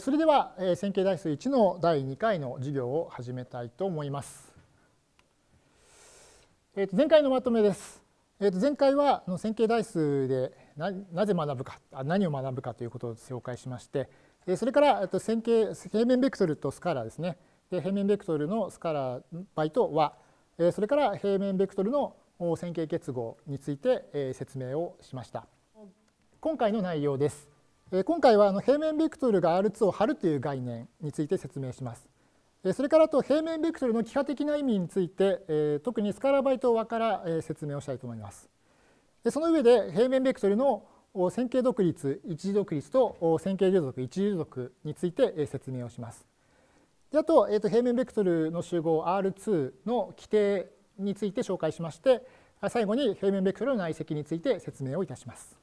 それでは線形代数1の第2回の授業を始めたいと思います。えと前回のまとめです。えと前回は線形代数でなぜ学ぶか何を学ぶかということを紹介しましてそれから線形平面ベクトルとスカラーですねで平面ベクトルのスカラー倍と和それから平面ベクトルの線形結合について説明をしました。今回の内容です。今回は平面ベクトルが R2 を張るという概念について説明します。それからと平面ベクトルの幾何的な意味について特にスカラバイト和から説明をしたいと思います。その上で平面ベクトルの線形独立一次独立と線形流属一次流属について説明をします。であと,、えと平面ベクトルの集合 R2 の規定について紹介しまして最後に平面ベクトルの内積について説明をいたします。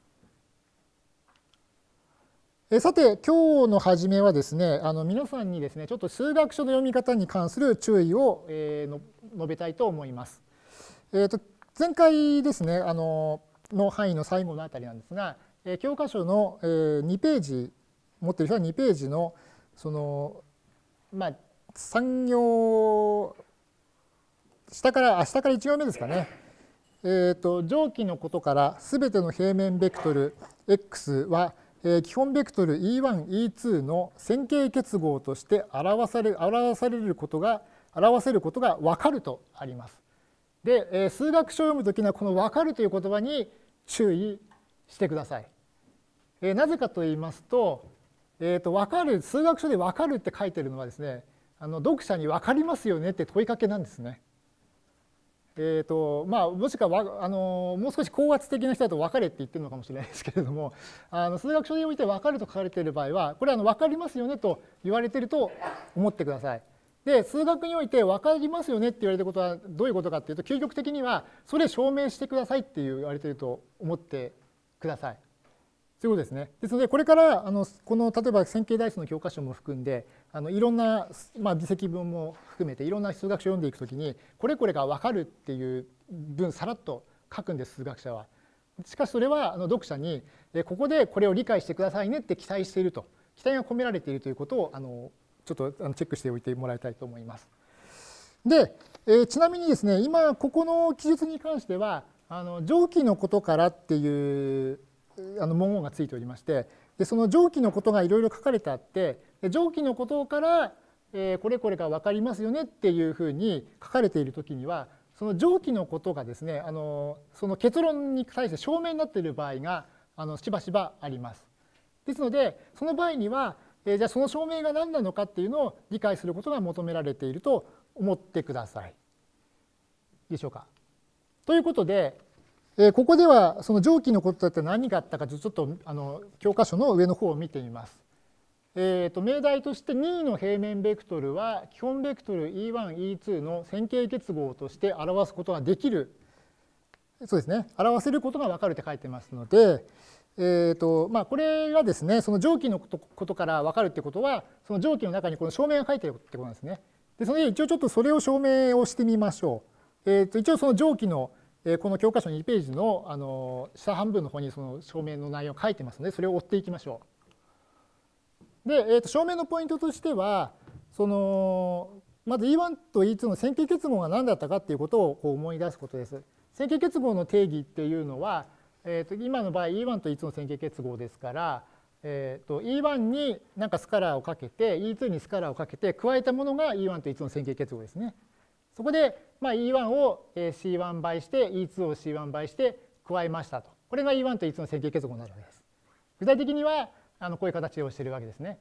えさて今日の初めはですねあの皆さんにですねちょっと数学書の読み方に関する注意を、えー、の述べたいと思います。えーと、前回ですねあのの範囲の最後のあたりなんですが、えー、教科書の、えー、2ページ持ってる人は2ページのそのまあ産業下からあ下から1行目ですかね。えーと、と上記のことから全ての平面ベクトル x はえ基本ベクトル E1E2 の線形結合として表され表されることが表せることが分かるとあります。で、え数学書を読むときにはこの分かるという言葉に注意してください。えなぜかと言いますと,、えー、と分かる数学書で分かるって書いてるのはですねあの読者に分かりますよねって問いかけなんですね。えーとまあ、もしくはあのもう少し高圧的な人だと分かれって言ってるのかもしれないですけれども あの数学書において分かると書かれている場合はこれあの分かりますよねと言われてると思ってください。で数学において分かりますよねって言われてることはどういうことかっていうと究極的にはそれ証明してくださいって言われてると思ってください。そういうことですね。ですのでこれからあのこの例えば線形代数の教科書も含んであのいろんな、まあ、微積分も含めていろんな数学書を読んでいくときにこれこれが分かるっていう文さらっと書くんです数学者は。しかしそれはあの読者にここでこれを理解してくださいねって期待していると期待が込められているということをあのちょっとチェックしておいてもらいたいと思います。で、えー、ちなみにですね今ここの記述に関してはあの上記のことからっていうあの文言がついておりましてでその上記のことがいろいろ書かれてあって上記のことからえー、これこれが分かりますよねっていうふうに書かれている時にはその上記のことがですねあのその結論に対して証明になっている場合があのしばしばあります。ですのでその場合には、えー、じゃあその証明が何なのかっていうのを理解することが求められていると思ってください。でしょうか。ということで、えここではその蒸気のことだって何があったかちょっとあの教科書の上の方を見てみます。えーと、命題として任意の平面ベクトルは基本ベクトル E1E2 の線形結合として表すことができるそうですね表せることが分かるって書いてますので、えーとまあ、これがですねその蒸気のことから分かるってことはその蒸気の中にこの証明が書いてるってことなんですね。でその一応ちょっとそれを証明をしてみましょう。えーと、と一応その蒸気のこの教科書2ページのあの下半分の方にその証明の内容を書いてますのでそれを追っていきましょう。で、えー、と証明のポイントとしてはそのまず E1 と E2 の線形結合が何だったかっていうことをこう思い出すことです。線形結合の定義っていうのは、えー、と今の場合 E1 と E2 の線形結合ですから、えー、と E1 に何かスカラーをかけて E2 にスカラーをかけて加えたものが E1 と E2 の線形結合ですね。そこで、まあ、E1 を C1 倍して E2 を C1 倍して加えましたと。これが E1 と E2 の線形結合になるわけです。具体的にはあのこういう形をしているわけですね。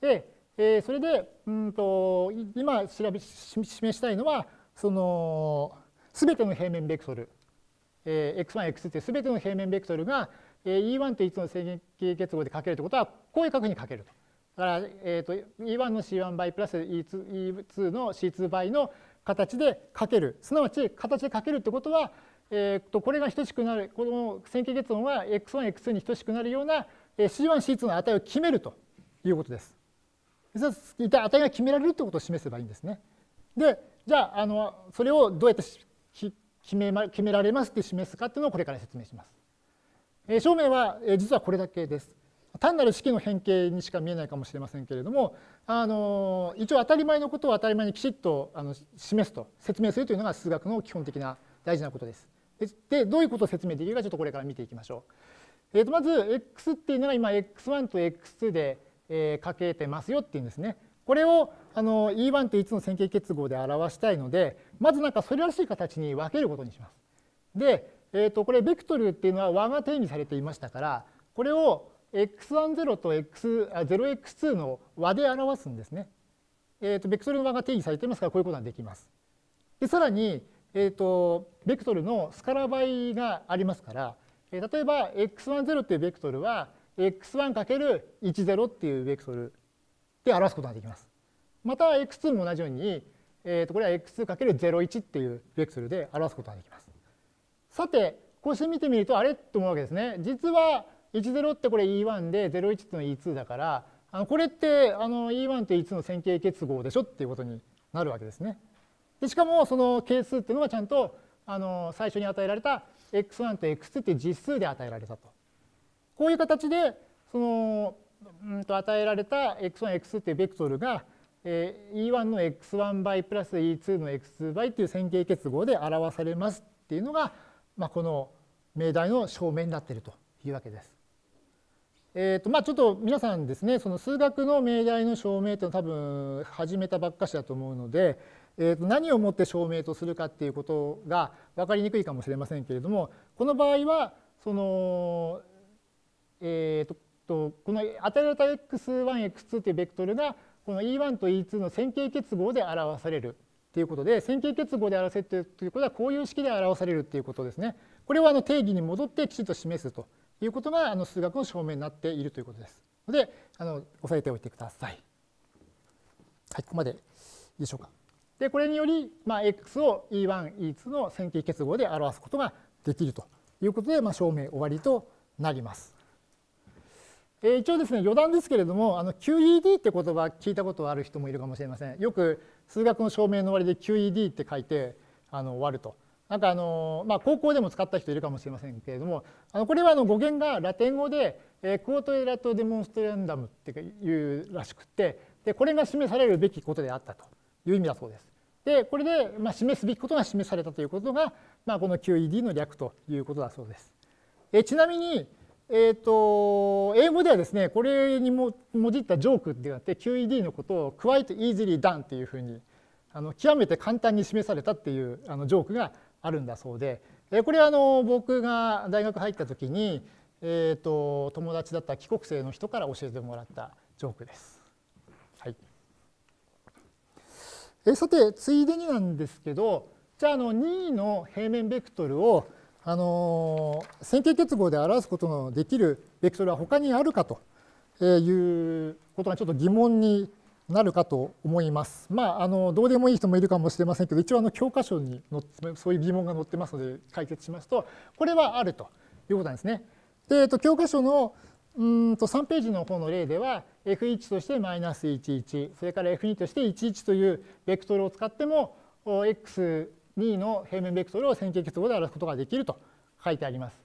で、えー、それでうんと今調べ示したいのはそのすべての平面ベクトル、えー、x1、x2 ってすべての平面ベクトルが E1 と E2 の線形結合で書けるということはこういう角に書けると。だから、えーと、E1 の C1 倍プラス E2 の C2 倍の形でかけるすなわち形でかけるってことは、えー、とこれが等しくなるこの線形結論は x1x2 に等しくなるような c1c2 の値を決めるということです。一体値が決められるということを示せばいいんですね。でじゃああのそれをどうやって決め決められますって示すかっていうのをこれから説明します。え証明は、え実はこれだけです。単なる式の変形にしか見えないかもしれませんけれどもあの一応当たり前のことを当たり前にきちっとあの示すと説明するというのが数学の基本的な大事なことです。でどういうことを説明できるかちょっとこれから見ていきましょう。えー、とまず x っていうのが今 x1 と x2 で、えー、かけてますよっていうんですね。これをあの E1 と E2 の線形結合で表したいのでまずなんかそれらしい形に分けることにします。で、えー、とこれベクトルっていうのは和が定義されていましたからこれを x10 と x あ 0x2 の和で表すんですね。えーと、ベクトルの和が定義されていますからこういうことができます。でさらに、えーと、ベクトルのスカラ倍がありますから、え例えば x10 っていうベクトルは x1×10 っていうベクトルで表すことができます。また x2 も同じように、えー、とこれは x2×01 っていうベクトルで表すことができます。さてこうして見てみるとあれと思うわけですね。実は10ってこれ E1 で01っての E2 だからあのこれってあの E1 と E2 の線形結合でしょっていうことになるわけですね。でしかもその係数っていうのはちゃんとあの最初に与えられた x1 と x2 っていう実数で与えられたと。こういう形でその、うんと与えられた x1、x2 っていうベクトルが、え e1 の x1 倍プラス e2 の x2 倍っていう線形結合で表されますっていうのが、まあ、この命題の証明になっているというわけです。えーとまあ、ちょっと皆さんですねその数学の命題の証明っていうのは多分始めたばっかしだと思うので、えー、と何をもって証明とするかっていうことが分かりにくいかもしれませんけれどもこの場合はその、えーと、とこの与えられた x1x2 っていうベクトルがこの e1 と e2 の線形結合で表されるっていうことで線形結合で表せるということはこういう式で表されるっていうことですね。これはあの定義に戻ってきちんと示すと。いうことがあの数学の証明になっているということです。のであの押さえておいてください。はい、ここまででしょうか。でこれにより、まあ、x を e1、e2 の線形結合で表すことができるということで、まあ、証明終わりとなります。えー、一応ですね余談ですけれどもあの QED って言葉聞いたことある人もいるかもしれませんよく数学の証明の終わりで QED って書いてあの終わるとなんかあの、まあ、高校でも使った人いるかもしれませんけれどもあのこれはあの語源がラテン語で、えー、クオトエラとデモンストレンダムっていうらしくてでこれが示されるべきことであったという意味だそうです。でこれで、まあ、示すべきことが示されたということが、まあ、この QED の略ということだそうです。えちなみに、えーと、英語ではですねこれにももじったジョークっていうって QED のことを quite easily done っていうふうにあの極めて簡単に示されたっていうあのジョークがあるんだそうで、えこれはあの僕が大学入った時に、えーと、友達だった帰国生の人から教えてもらったジョークです。はいえさてついでになんですけどじゃああの2の平面ベクトルを、あの線形結合で表すことのできるベクトルは他にあるかということがちょっと疑問になるかと思います。まあ、あのどうでもいい人もいるかもしれませんけど一応あの教科書にそういう疑問が載ってますので解決しますとこれはあるということなんですね。でえっと、教科書のうんと3ページの方の例では F1 としてマイナス11それから F2 として11というベクトルを使っても X2 の平面ベクトルを線形結合で表すことができると書いてあります。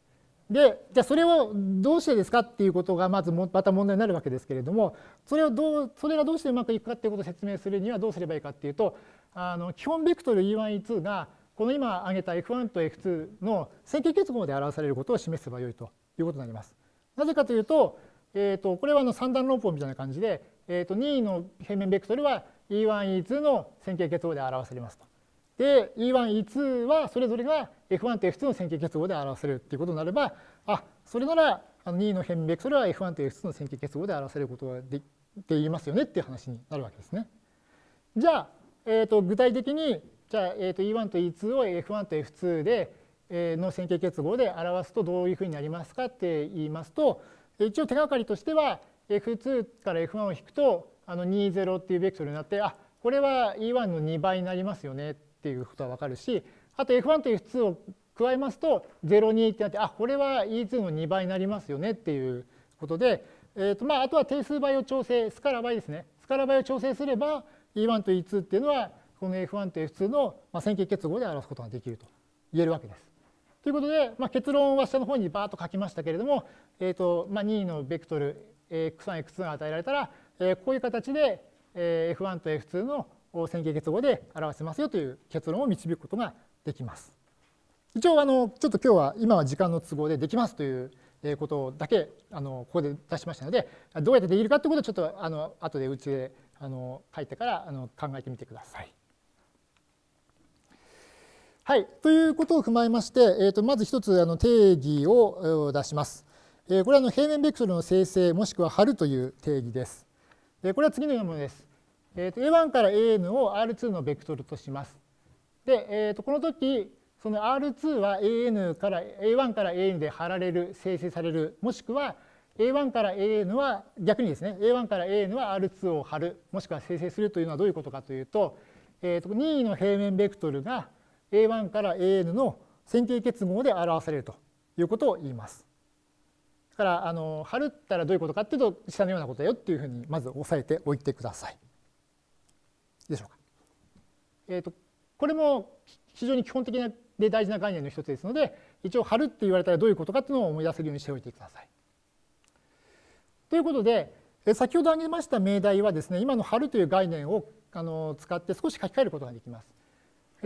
でじゃあそれをどうしてですかっていうことがまずまた問題になるわけですけれどもそれをどうそれがどうしてうまくいくかっていうことを説明するにはどうすればいいかっていうとあの基本ベクトル E1E2 がこの今挙げた F1 と F2 の線形結合で表されることを示せばよいということになります。なぜかというと,、えーと、これはあの三段論法みたいな感じで、えーと、2任意の平面ベクトルは E1E2 の線形結合で表されますと。で E1、E2 はそれぞれが F1 と F2 の線形結合で表せるっていうことになればあそれなら2の辺ベクトルは F1 と F2 の線形結合で表せることがででいますよねっていう話になるわけですね。じゃあ、えー、と具体的にじゃあ、えー、と E1 と E2 を F1 と F2 で、えー、の線形結合で表すとどういうふうになりますかって言いますと一応手がかりとしては F2 から F1 を引くとあの20っていうベクトルになってあこれは E1 の2倍になりますよねていうことは分かるしあと F1 と F2 を加えますと02ってなってあこれは E2 の2倍になりますよねっていうことで、えーとまあ、あとは定数倍を調整スカラ倍ですねスカラ倍を調整すれば E1 と E2 っていうのはこの F1 と F2 の線形結合で表すことができると言えるわけです。ということで、まあ、結論は下の方にバーッと書きましたけれども、えーとまあ、2のベクトル x1、x2 が与えられたら、えこういう形で F1 と F2 の線形結合で表せますよという結論を導くことができます。一応あのちょっと今日は今は時間の都合でできますということだけあのここで出しましたのでどうやってできるかということをちょっとあの後でうちであの書いてからあの考えてみてください。はい、ということを踏まえまして、えー、とまず一つあの定義を出します。えこれはあの平面ベクトルの生成もしくは貼るという定義です。でこれは次のようなものです。えー、と A1 から AN を R2 のベクトルとします。で、えー、とこの時その R2 は AN から A1 から AN で貼られる生成されるもしくは A1 から AN は逆にですね A1 から AN は R2 を貼るもしくは生成するというのはどういうことかというと,、えー、と任意の平面ベクトルが A1 から AN の線形結合で表されるということを言います。だからあの貼るったらどういうことかっていうと下のようなことだよっていうふうにまず押さえておいてください。えーと、これも非常に基本的なで大事な概念の一つですので一応貼るって言われたらどういうことかっていうのを思い出せるようにしておいてください。ということで先ほど挙げました命題はですね今の貼るという概念をあの使って少し書き換えることができます。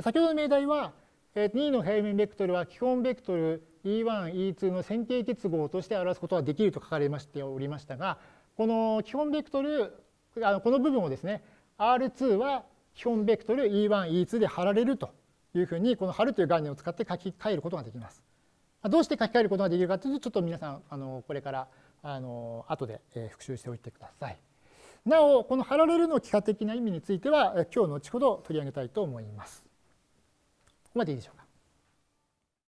先ほどの命題は2の平面ベクトルは基本ベクトル E1E2 の線形結合として表すことができると書かれましておりましたがこの基本ベクトルこの部分をですね R2 は基本ベクトル E1、E2 で貼られるというふうにこの貼るという概念を使って書き換えることができます。どうして書き換えることができるかというとちょっと皆さんあのこれからあの後で復習しておいてください。なおこの貼られるの幾何的な意味については今日後ほど取り上げたいと思います。ここまでいいでしょうか。